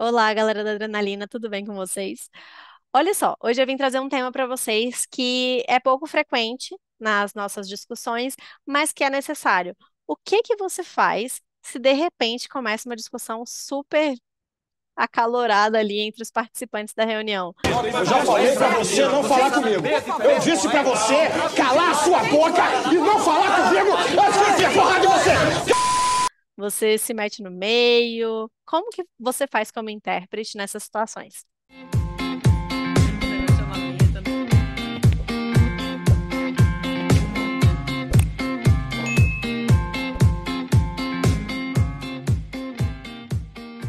Olá, galera da Adrenalina, tudo bem com vocês? Olha só, hoje eu vim trazer um tema para vocês que é pouco frequente nas nossas discussões, mas que é necessário. O que que você faz se de repente começa uma discussão super acalorada ali entre os participantes da reunião? Eu já falei para você não falar comigo. Eu disse para você calar a sua boca e não falar comigo antes de eu porra de você. Você se mete no meio? Como que você faz como intérprete nessas situações?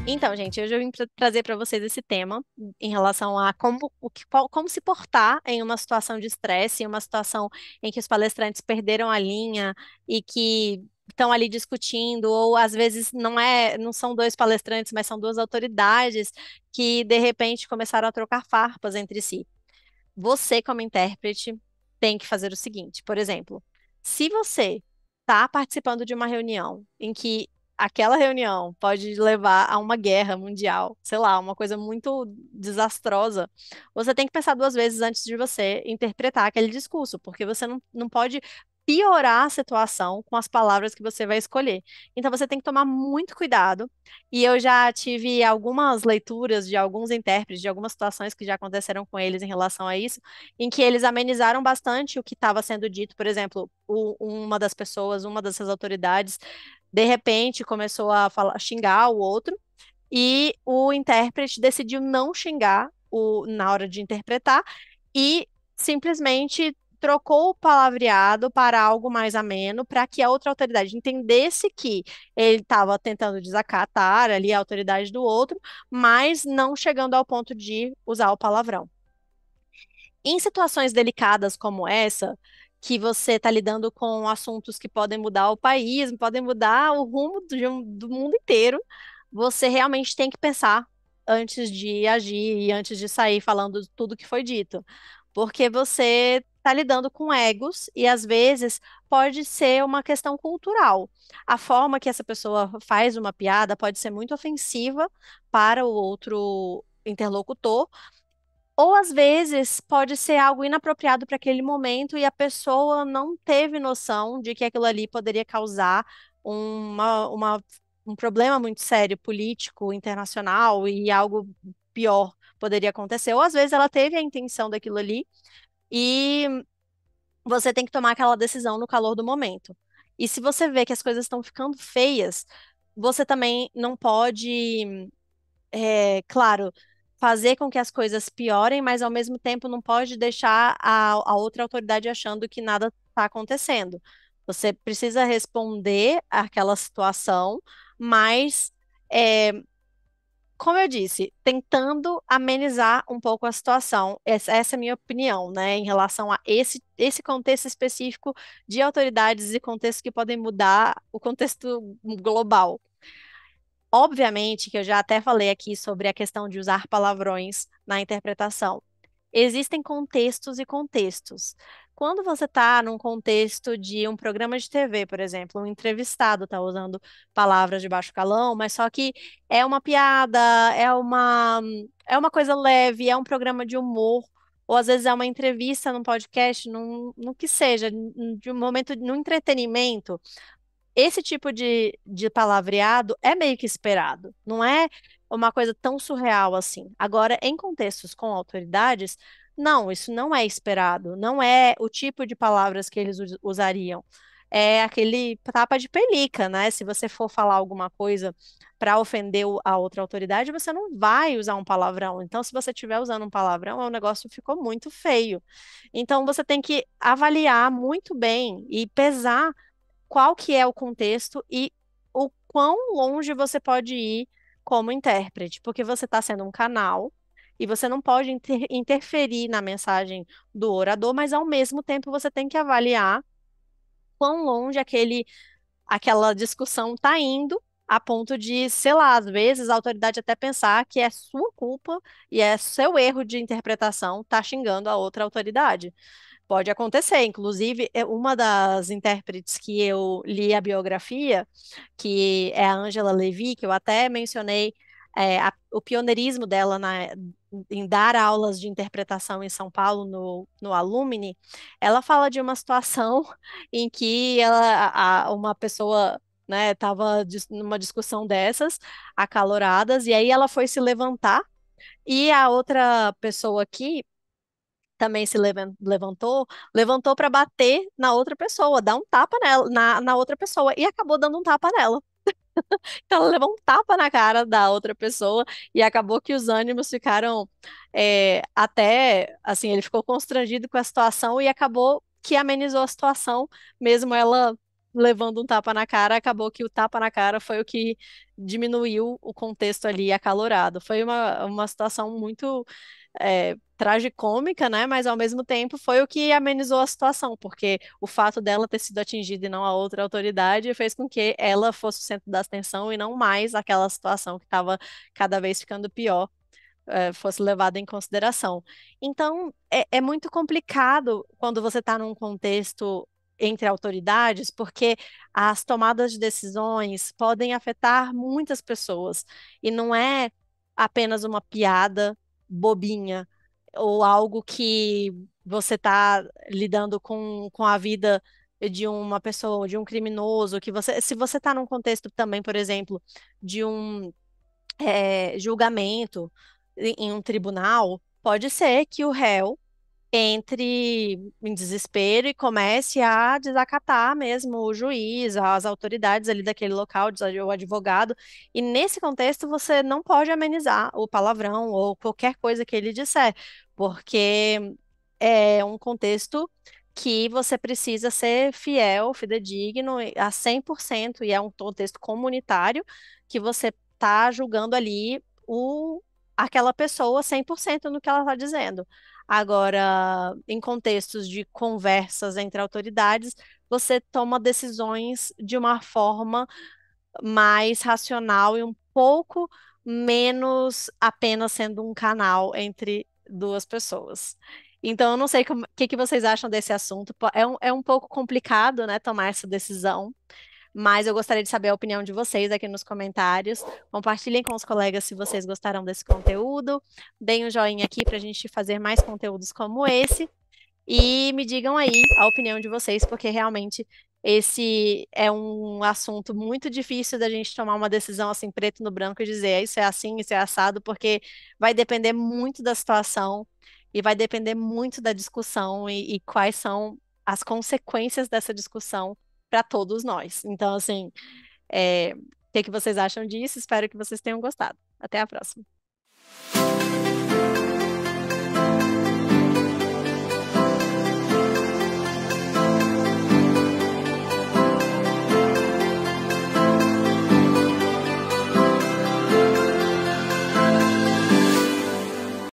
Então, gente, hoje eu vim trazer para vocês esse tema em relação a como, o que, como se portar em uma situação de estresse, em uma situação em que os palestrantes perderam a linha e que estão ali discutindo, ou às vezes não é, não são dois palestrantes, mas são duas autoridades que de repente começaram a trocar farpas entre si. Você, como intérprete, tem que fazer o seguinte, por exemplo, se você está participando de uma reunião em que aquela reunião pode levar a uma guerra mundial, sei lá, uma coisa muito desastrosa, você tem que pensar duas vezes antes de você interpretar aquele discurso, porque você não, não pode piorar a situação com as palavras que você vai escolher. Então você tem que tomar muito cuidado. E eu já tive algumas leituras de alguns intérpretes, de algumas situações que já aconteceram com eles em relação a isso, em que eles amenizaram bastante o que estava sendo dito. Por exemplo, o, uma das pessoas, uma dessas autoridades, de repente começou a falar, xingar o outro. E o intérprete decidiu não xingar o, na hora de interpretar e simplesmente trocou o palavreado para algo mais ameno, para que a outra autoridade entendesse que ele estava tentando desacatar ali a autoridade do outro, mas não chegando ao ponto de usar o palavrão. Em situações delicadas como essa, que você está lidando com assuntos que podem mudar o país, podem mudar o rumo do, do mundo inteiro, você realmente tem que pensar antes de agir e antes de sair falando tudo que foi dito. Porque você está lidando com egos e às vezes pode ser uma questão cultural. A forma que essa pessoa faz uma piada pode ser muito ofensiva para o outro interlocutor, ou às vezes pode ser algo inapropriado para aquele momento e a pessoa não teve noção de que aquilo ali poderia causar uma, uma, um problema muito sério político, internacional e algo pior poderia acontecer. Ou às vezes ela teve a intenção daquilo ali, e você tem que tomar aquela decisão no calor do momento. E se você vê que as coisas estão ficando feias, você também não pode, é, claro, fazer com que as coisas piorem, mas ao mesmo tempo não pode deixar a, a outra autoridade achando que nada está acontecendo. Você precisa responder àquela situação, mas é, como eu disse, tentando amenizar um pouco a situação. Essa, essa, é a minha opinião, né, em relação a esse, esse contexto específico de autoridades e contextos que podem mudar o contexto global. Obviamente que eu já até falei aqui sobre a questão de usar palavrões na interpretação. Existem contextos e contextos. Quando você está num contexto de um programa de TV, por exemplo, um entrevistado está usando palavras de baixo calão, mas só que é uma piada, é uma, é uma coisa leve, é um programa de humor, ou às vezes é uma entrevista num podcast, num, no que seja, de um momento, num entretenimento, esse tipo de, de palavreado é meio que esperado, não é uma coisa tão surreal assim. Agora, em contextos com autoridades, não, isso não é esperado, não é o tipo de palavras que eles usariam. É aquele tapa de pelica, né? Se você for falar alguma coisa para ofender a outra autoridade, você não vai usar um palavrão. Então, se você estiver usando um palavrão, o negócio ficou muito feio. Então, você tem que avaliar muito bem e pesar qual que é o contexto e o quão longe você pode ir como intérprete, porque você está sendo um canal e você não pode inter interferir na mensagem do orador, mas ao mesmo tempo você tem que avaliar quão longe aquele, aquela discussão está indo a ponto de, sei lá, às vezes a autoridade até pensar que é sua culpa e é seu erro de interpretação tá xingando a outra autoridade. Pode acontecer, inclusive, é uma das intérpretes que eu li a biografia, que é a Angela Levy, que eu até mencionei é, a, o pioneirismo dela na, em dar aulas de interpretação em São Paulo no, no Alumni, ela fala de uma situação em que ela, a, uma pessoa né, estava numa discussão dessas, acaloradas, e aí ela foi se levantar, e a outra pessoa aqui também se levantou, levantou para bater na outra pessoa, dar um tapa nela, na, na outra pessoa, e acabou dando um tapa nela. Então, ela levou um tapa na cara da outra pessoa e acabou que os ânimos ficaram é, até, assim, ele ficou constrangido com a situação e acabou que amenizou a situação, mesmo ela levando um tapa na cara, acabou que o tapa na cara foi o que diminuiu o contexto ali acalorado. Foi uma, uma situação muito é, tragicômica, né? Mas ao mesmo tempo foi o que amenizou a situação, porque o fato dela ter sido atingida e não a outra autoridade fez com que ela fosse o centro da atenção e não mais aquela situação que estava cada vez ficando pior é, fosse levada em consideração. Então, é, é muito complicado quando você está num contexto entre autoridades, porque as tomadas de decisões podem afetar muitas pessoas e não é apenas uma piada bobinha ou algo que você está lidando com, com a vida de uma pessoa, de um criminoso, que você, se você está num contexto também, por exemplo, de um é, julgamento em, em um tribunal, pode ser que o réu entre em desespero e comece a desacatar mesmo o juiz, as autoridades ali daquele local, o advogado. E nesse contexto você não pode amenizar o palavrão ou qualquer coisa que ele disser, porque é um contexto que você precisa ser fiel, fidedigno a 100% e é um contexto comunitário que você está julgando ali o aquela pessoa 100% no que ela está dizendo. Agora, em contextos de conversas entre autoridades, você toma decisões de uma forma mais racional e um pouco menos apenas sendo um canal entre duas pessoas. Então, eu não sei o que, que vocês acham desse assunto. É um, é um pouco complicado, né, tomar essa decisão mas eu gostaria de saber a opinião de vocês aqui nos comentários. Compartilhem com os colegas se vocês gostaram desse conteúdo. Deem um joinha aqui para a gente fazer mais conteúdos como esse. E me digam aí a opinião de vocês, porque realmente esse é um assunto muito difícil da gente tomar uma decisão assim, preto no branco, e dizer isso é assim, isso é assado, porque vai depender muito da situação e vai depender muito da discussão e, e quais são as consequências dessa discussão para todos nós. Então, assim, é, o que, que vocês acham disso? Espero que vocês tenham gostado. Até a próxima.